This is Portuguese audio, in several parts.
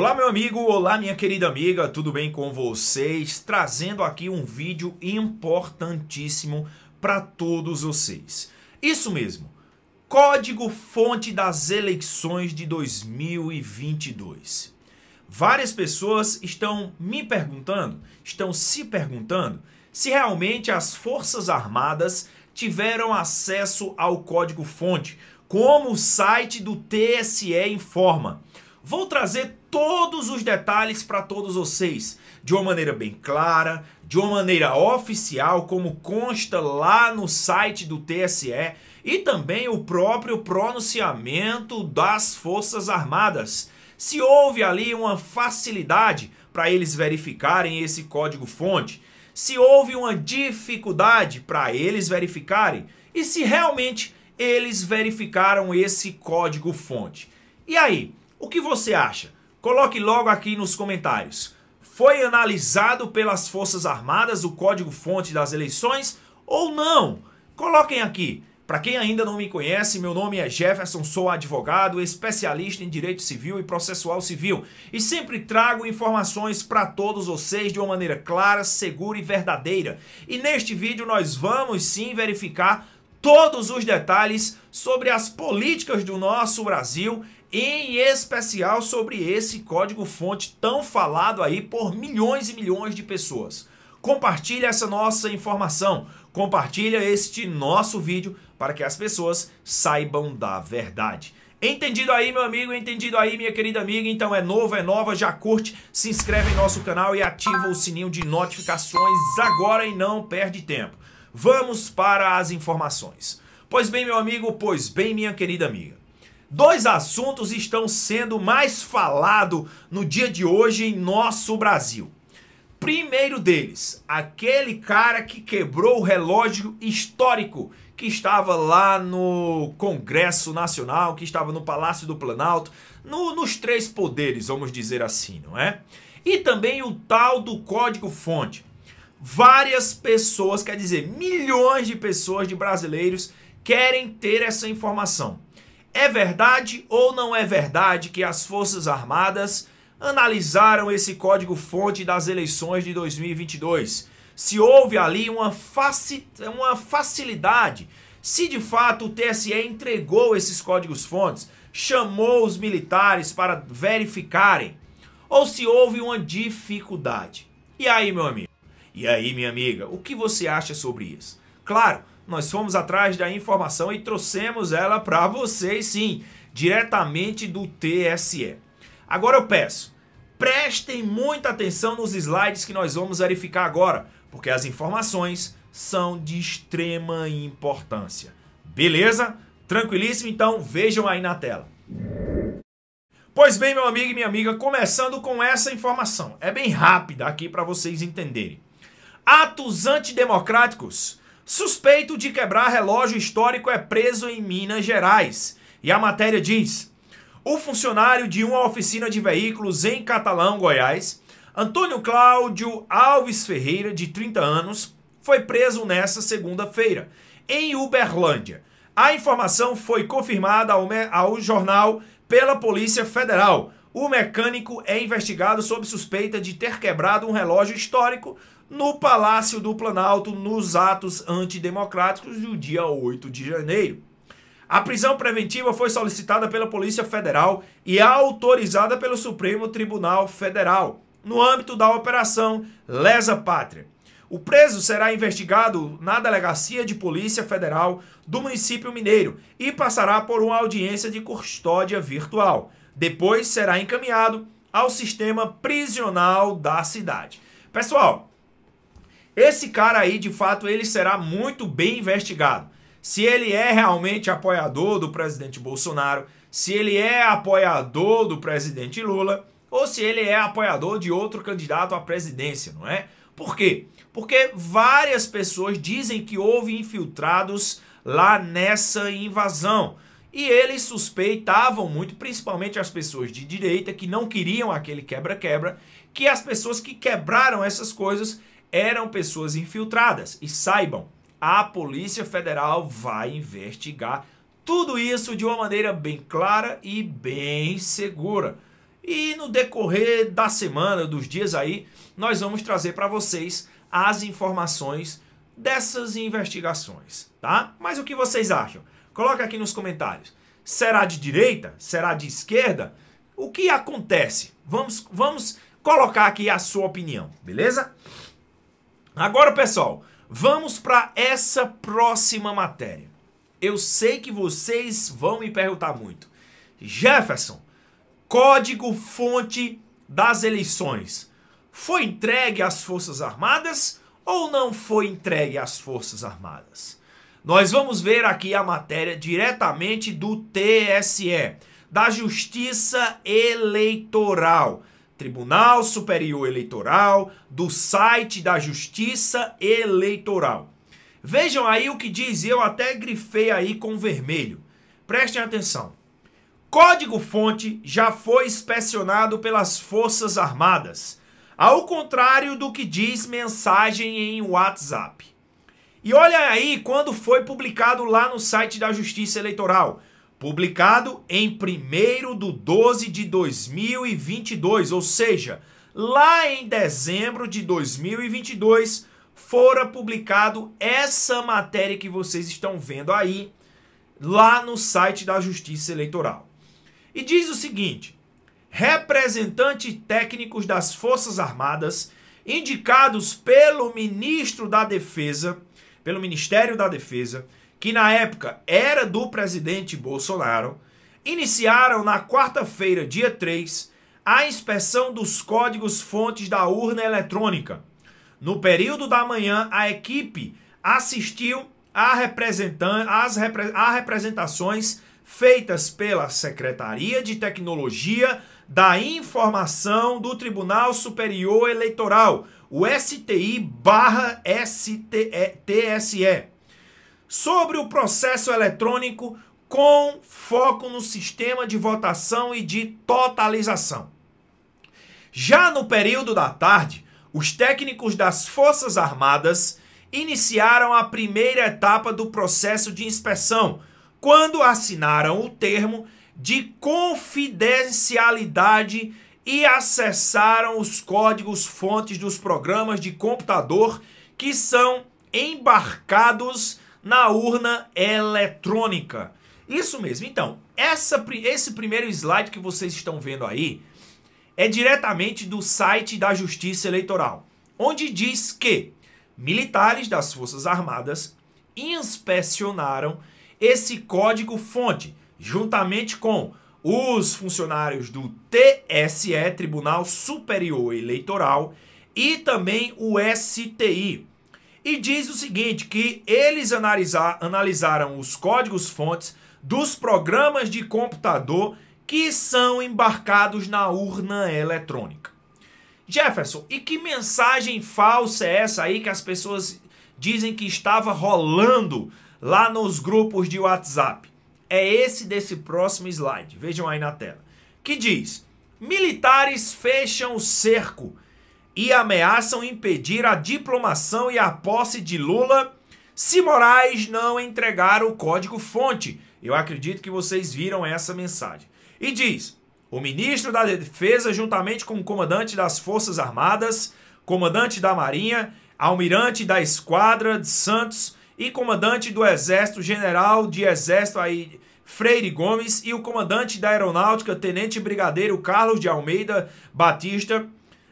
Olá meu amigo, olá minha querida amiga, tudo bem com vocês? Trazendo aqui um vídeo importantíssimo para todos vocês. Isso mesmo, Código Fonte das Eleições de 2022. Várias pessoas estão me perguntando, estão se perguntando, se realmente as Forças Armadas tiveram acesso ao código-fonte, como o site do TSE informa. Vou trazer todos os detalhes para todos vocês, de uma maneira bem clara, de uma maneira oficial, como consta lá no site do TSE, e também o próprio pronunciamento das Forças Armadas. Se houve ali uma facilidade para eles verificarem esse código-fonte, se houve uma dificuldade para eles verificarem e se realmente eles verificaram esse código-fonte. E aí, o que você acha? Coloque logo aqui nos comentários. Foi analisado pelas Forças Armadas o código-fonte das eleições ou não? Coloquem aqui. Para quem ainda não me conhece, meu nome é Jefferson, sou advogado, especialista em direito civil e processual civil e sempre trago informações para todos vocês de uma maneira clara, segura e verdadeira. E neste vídeo nós vamos sim verificar todos os detalhes sobre as políticas do nosso Brasil em especial sobre esse código-fonte tão falado aí por milhões e milhões de pessoas. Compartilhe essa nossa informação, compartilhe este nosso vídeo para que as pessoas saibam da verdade. Entendido aí, meu amigo? Entendido aí, minha querida amiga? Então é novo, é nova, já curte, se inscreve em nosso canal e ativa o sininho de notificações agora e não perde tempo. Vamos para as informações. Pois bem, meu amigo, pois bem, minha querida amiga. Dois assuntos estão sendo mais falado no dia de hoje em nosso Brasil. Primeiro deles, aquele cara que quebrou o relógio histórico que estava lá no Congresso Nacional, que estava no Palácio do Planalto, no, nos três poderes, vamos dizer assim, não é? E também o tal do código-fonte. Várias pessoas, quer dizer, milhões de pessoas, de brasileiros, querem ter essa informação. É verdade ou não é verdade que as Forças Armadas analisaram esse código-fonte das eleições de 2022? Se houve ali uma, faci uma facilidade, se de fato o TSE entregou esses códigos-fontes, chamou os militares para verificarem, ou se houve uma dificuldade. E aí, meu amigo? E aí, minha amiga, o que você acha sobre isso? Claro, nós fomos atrás da informação e trouxemos ela para vocês, sim, diretamente do TSE. Agora eu peço, prestem muita atenção nos slides que nós vamos verificar agora, porque as informações são de extrema importância. Beleza? Tranquilíssimo? Então vejam aí na tela. Pois bem, meu amigo e minha amiga, começando com essa informação. É bem rápida aqui para vocês entenderem. Atos antidemocráticos Suspeito de quebrar relógio histórico é preso em Minas Gerais. E a matéria diz: o funcionário de uma oficina de veículos em Catalão, Goiás, Antônio Cláudio Alves Ferreira, de 30 anos, foi preso nesta segunda-feira, em Uberlândia. A informação foi confirmada ao, ao jornal pela Polícia Federal. O mecânico é investigado sob suspeita de ter quebrado um relógio histórico no Palácio do Planalto nos atos antidemocráticos do dia 8 de janeiro. A prisão preventiva foi solicitada pela Polícia Federal e autorizada pelo Supremo Tribunal Federal, no âmbito da Operação Lesa Pátria. O preso será investigado na Delegacia de Polícia Federal do município mineiro e passará por uma audiência de custódia virtual. Depois será encaminhado ao sistema prisional da cidade. Pessoal, esse cara aí, de fato, ele será muito bem investigado. Se ele é realmente apoiador do presidente Bolsonaro, se ele é apoiador do presidente Lula, ou se ele é apoiador de outro candidato à presidência, não é? Por quê? Porque várias pessoas dizem que houve infiltrados lá nessa invasão. E eles suspeitavam muito, principalmente as pessoas de direita que não queriam aquele quebra-quebra, que as pessoas que quebraram essas coisas eram pessoas infiltradas. E saibam, a Polícia Federal vai investigar tudo isso de uma maneira bem clara e bem segura. E no decorrer da semana, dos dias aí, nós vamos trazer para vocês as informações dessas investigações, tá? Mas o que vocês acham? Coloca aqui nos comentários. Será de direita? Será de esquerda? O que acontece? Vamos, vamos colocar aqui a sua opinião, beleza? Agora, pessoal, vamos para essa próxima matéria. Eu sei que vocês vão me perguntar muito. Jefferson, código fonte das eleições foi entregue às Forças Armadas ou não foi entregue às Forças Armadas? Nós vamos ver aqui a matéria diretamente do TSE, da Justiça Eleitoral. Tribunal Superior Eleitoral, do site da Justiça Eleitoral. Vejam aí o que diz, eu até grifei aí com vermelho. Prestem atenção. Código-fonte já foi inspecionado pelas Forças Armadas, ao contrário do que diz mensagem em WhatsApp. E olha aí quando foi publicado lá no site da Justiça Eleitoral publicado em 1 de 12 de 2022, ou seja, lá em dezembro de 2022, fora publicado essa matéria que vocês estão vendo aí, lá no site da Justiça Eleitoral. E diz o seguinte: representantes técnicos das Forças Armadas, indicados pelo ministro da Defesa, pelo Ministério da Defesa, que na época era do presidente Bolsonaro, iniciaram na quarta-feira, dia 3, a inspeção dos códigos fontes da urna eletrônica. No período da manhã, a equipe assistiu a representan às repre a representações feitas pela Secretaria de Tecnologia da Informação do Tribunal Superior Eleitoral, o STI/TSE sobre o processo eletrônico com foco no sistema de votação e de totalização. Já no período da tarde, os técnicos das Forças Armadas iniciaram a primeira etapa do processo de inspeção, quando assinaram o termo de confidencialidade e acessaram os códigos fontes dos programas de computador que são embarcados na urna eletrônica. Isso mesmo. Então, essa, esse primeiro slide que vocês estão vendo aí é diretamente do site da Justiça Eleitoral, onde diz que militares das Forças Armadas inspecionaram esse código-fonte, juntamente com os funcionários do TSE, Tribunal Superior Eleitoral, e também o STI, e diz o seguinte, que eles analisar, analisaram os códigos-fontes dos programas de computador que são embarcados na urna eletrônica. Jefferson, e que mensagem falsa é essa aí que as pessoas dizem que estava rolando lá nos grupos de WhatsApp? É esse desse próximo slide, vejam aí na tela, que diz: militares fecham o cerco e ameaçam impedir a diplomação e a posse de Lula se Moraes não entregar o código-fonte. Eu acredito que vocês viram essa mensagem. E diz: o ministro da Defesa, juntamente com o comandante das Forças Armadas, comandante da Marinha, almirante da Esquadra de Santos e comandante do Exército, general de Exército aí. Freire Gomes e o comandante da Aeronáutica, Tenente Brigadeiro Carlos de Almeida Batista,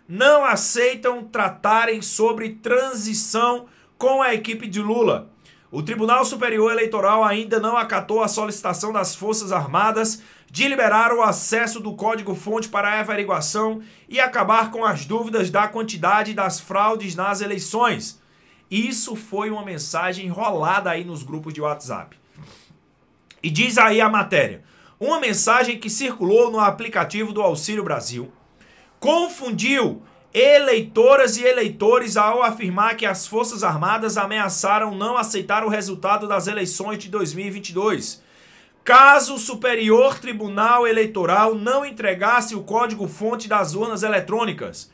não aceitam tratarem sobre transição com a equipe de Lula. O Tribunal Superior Eleitoral ainda não acatou a solicitação das Forças Armadas de liberar o acesso do código-fonte para a averiguação e acabar com as dúvidas da quantidade das fraudes nas eleições. Isso foi uma mensagem enrolada aí nos grupos de WhatsApp. E diz aí a matéria: uma mensagem que circulou no aplicativo do Auxílio Brasil confundiu eleitoras e eleitores ao afirmar que as Forças Armadas ameaçaram não aceitar o resultado das eleições de 2022. Caso o Superior Tribunal Eleitoral não entregasse o código-fonte das urnas eletrônicas.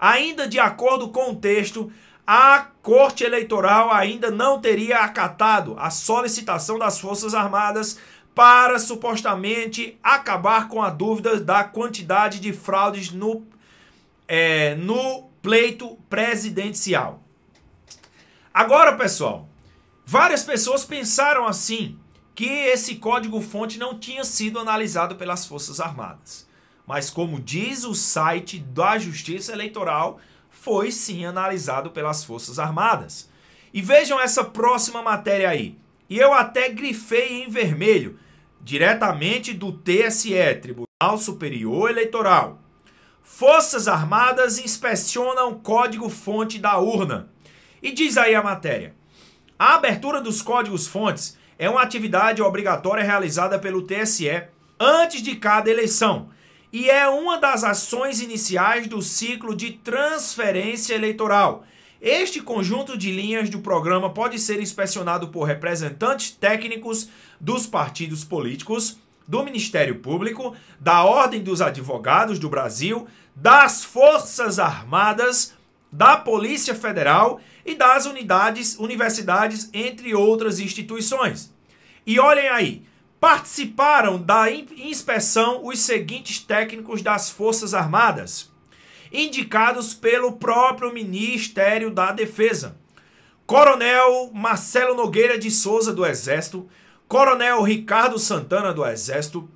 Ainda de acordo com o texto, a Corte Eleitoral ainda não teria acatado a solicitação das Forças Armadas para supostamente acabar com a dúvida da quantidade de fraudes no, é, no pleito presidencial. Agora, pessoal, várias pessoas pensaram assim que esse código-fonte não tinha sido analisado pelas Forças Armadas. Mas, como diz o site da Justiça Eleitoral, foi sim analisado pelas Forças Armadas. E vejam essa próxima matéria aí. E eu até grifei em vermelho, diretamente do TSE, Tribunal Superior Eleitoral. Forças Armadas inspecionam código-fonte da urna. E diz aí a matéria: a abertura dos códigos-fontes é uma atividade obrigatória realizada pelo TSE antes de cada eleição e é uma das ações iniciais do ciclo de transferência eleitoral este conjunto de linhas do programa pode ser inspecionado por representantes técnicos dos partidos políticos, do Ministério Público, da Ordem dos Advogados do Brasil, das Forças Armadas, da Polícia Federal e das unidades, universidades, entre outras instituições. E olhem aí, participaram da inspeção os seguintes técnicos das Forças Armadas: indicados pelo próprio Ministério da Defesa. Coronel Marcelo Nogueira de Souza do Exército, Coronel Ricardo Santana do Exército,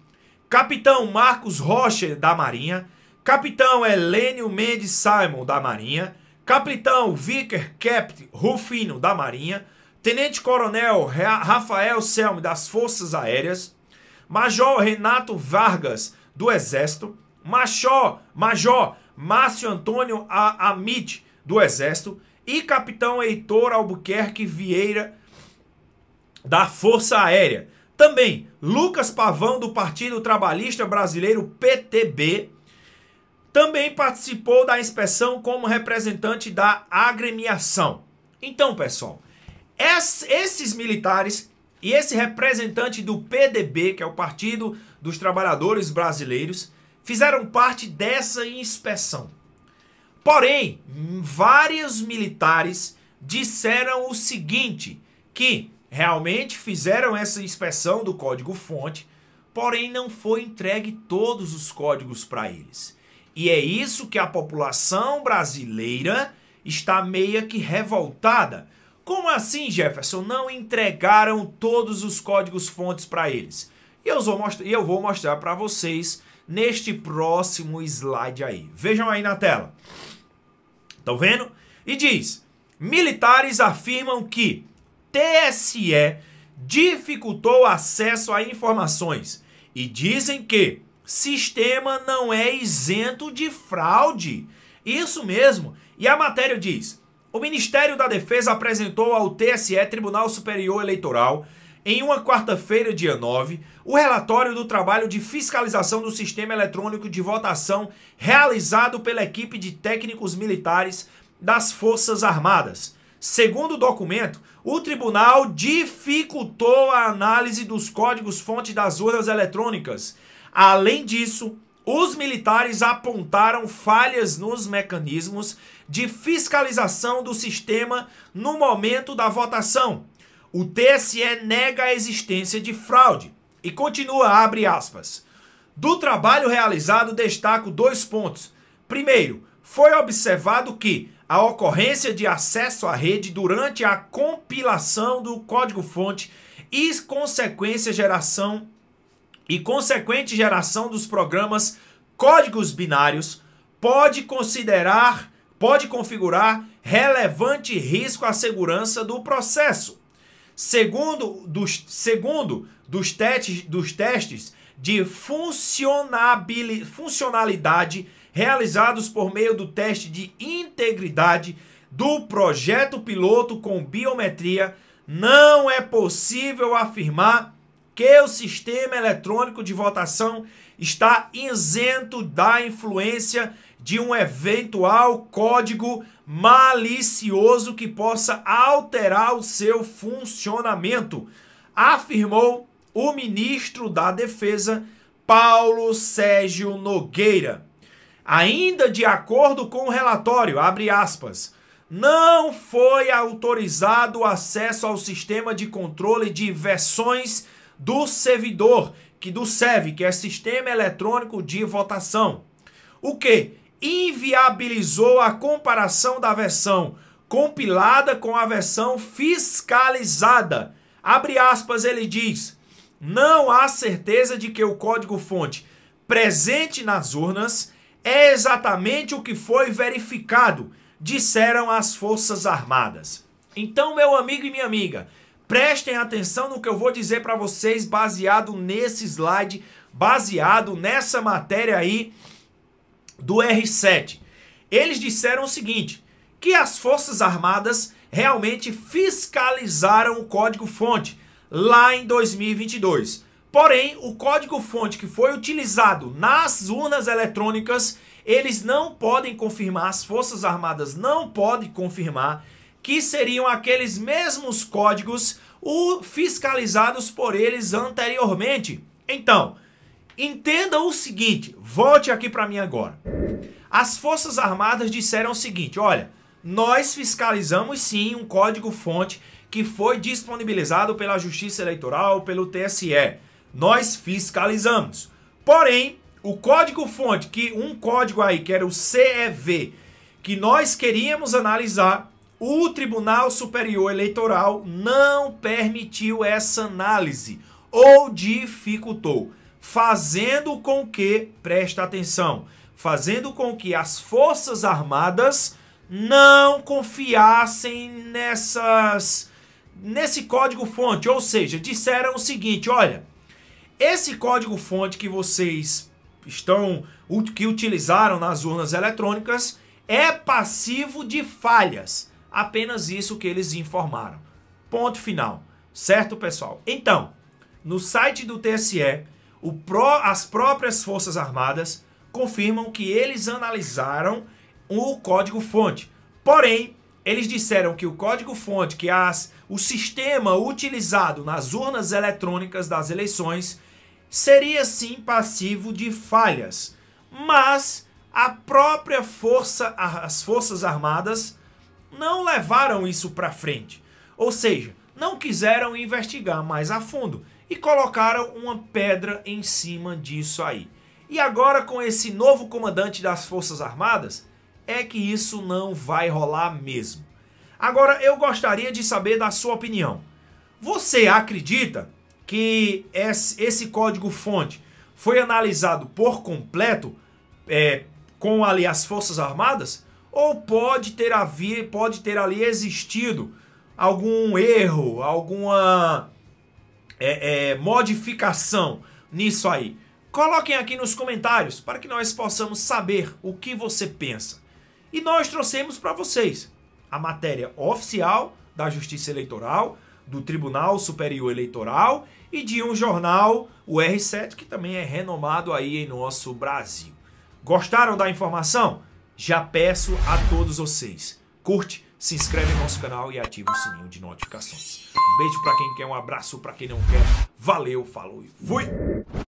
Capitão Marcos Rocha da Marinha, Capitão Helênio Mendes Simon da Marinha, Capitão Vicker Kept Rufino da Marinha, Tenente Coronel Rafael Selme das Forças Aéreas, Major Renato Vargas do Exército, Major, Major Márcio Antônio Amit, do Exército, e capitão Heitor Albuquerque Vieira, da Força Aérea. Também Lucas Pavão, do Partido Trabalhista Brasileiro, PTB, também participou da inspeção como representante da agremiação. Então, pessoal, esses militares e esse representante do PDB, que é o Partido dos Trabalhadores Brasileiros, fizeram parte dessa inspeção. Porém, vários militares disseram o seguinte: que realmente fizeram essa inspeção do código-fonte, porém não foi entregue todos os códigos para eles. E é isso que a população brasileira está meia que revoltada. Como assim, Jefferson? Não entregaram todos os códigos-fontes para eles? E eu vou mostrar, eu vou mostrar para vocês neste próximo slide aí. Vejam aí na tela. Estão vendo? E diz: militares afirmam que TSE dificultou acesso a informações e dizem que sistema não é isento de fraude. Isso mesmo. E a matéria diz: o Ministério da Defesa apresentou ao TSE, Tribunal Superior Eleitoral, em uma quarta-feira, dia 9, o relatório do trabalho de fiscalização do sistema eletrônico de votação realizado pela equipe de técnicos militares das Forças Armadas. Segundo o documento, o tribunal dificultou a análise dos códigos-fonte das urnas eletrônicas. Além disso, os militares apontaram falhas nos mecanismos de fiscalização do sistema no momento da votação o TSE nega a existência de fraude e continua, abre aspas. Do trabalho realizado, destaco dois pontos. Primeiro, foi observado que a ocorrência de acesso à rede durante a compilação do código-fonte e consequência geração e consequente geração dos programas códigos binários pode considerar, pode configurar relevante risco à segurança do processo. Segundo dos, segundo dos, testes, dos testes de funcionalidade realizados por meio do teste de integridade do projeto piloto com biometria, não é possível afirmar que o sistema eletrônico de votação está isento da influência de um eventual código malicioso que possa alterar o seu funcionamento, afirmou o ministro da Defesa, Paulo Sérgio Nogueira. Ainda de acordo com o relatório, abre aspas, não foi autorizado o acesso ao sistema de controle de versões do servidor, que do SEV, que é Sistema Eletrônico de Votação. O que inviabilizou a comparação da versão compilada com a versão fiscalizada. Abre aspas, ele diz: não há certeza de que o código-fonte presente nas urnas é exatamente o que foi verificado, disseram as Forças Armadas. Então, meu amigo e minha amiga, prestem atenção no que eu vou dizer para vocês baseado nesse slide, baseado nessa matéria aí do R7. Eles disseram o seguinte: que as Forças Armadas realmente fiscalizaram o código-fonte lá em 2022. Porém, o código-fonte que foi utilizado nas urnas eletrônicas, eles não podem confirmar, as Forças Armadas não podem confirmar que seriam aqueles mesmos códigos o fiscalizados por eles anteriormente. Então, Entenda o seguinte, volte aqui para mim agora. As Forças Armadas disseram o seguinte, olha, nós fiscalizamos sim um código-fonte que foi disponibilizado pela Justiça Eleitoral, pelo TSE. Nós fiscalizamos. Porém, o código-fonte, que um código aí, que era o CEV, que nós queríamos analisar, o Tribunal Superior Eleitoral não permitiu essa análise ou dificultou fazendo com que, presta atenção, fazendo com que as Forças Armadas não confiassem nessas nesse código fonte, ou seja, disseram o seguinte, olha, esse código fonte que vocês estão que utilizaram nas urnas eletrônicas é passivo de falhas. Apenas isso que eles informaram. Ponto final. Certo, pessoal? Então, no site do TSE, pró, as próprias Forças Armadas confirmam que eles analisaram o código-fonte. Porém, eles disseram que o código-fonte, que as, o sistema utilizado nas urnas eletrônicas das eleições, seria sim passivo de falhas. Mas a própria força, as Forças Armadas não levaram isso para frente. Ou seja, não quiseram investigar mais a fundo e colocaram uma pedra em cima disso aí. E agora com esse novo comandante das Forças Armadas, é que isso não vai rolar mesmo. Agora eu gostaria de saber da sua opinião. Você acredita que esse código-fonte foi analisado por completo é, com ali as Forças Armadas? Ou pode ter, havido, pode ter ali existido algum erro, alguma é, é, modificação nisso aí? Coloquem aqui nos comentários para que nós possamos saber o que você pensa. E nós trouxemos para vocês a matéria oficial da Justiça Eleitoral, do Tribunal Superior Eleitoral e de um jornal, o R7, que também é renomado aí em nosso Brasil. Gostaram da informação? Já peço a todos vocês, curte, se inscreve no nosso canal e ativa o sininho de notificações. Um beijo para quem quer, um abraço para quem não quer. Valeu, falou e fui!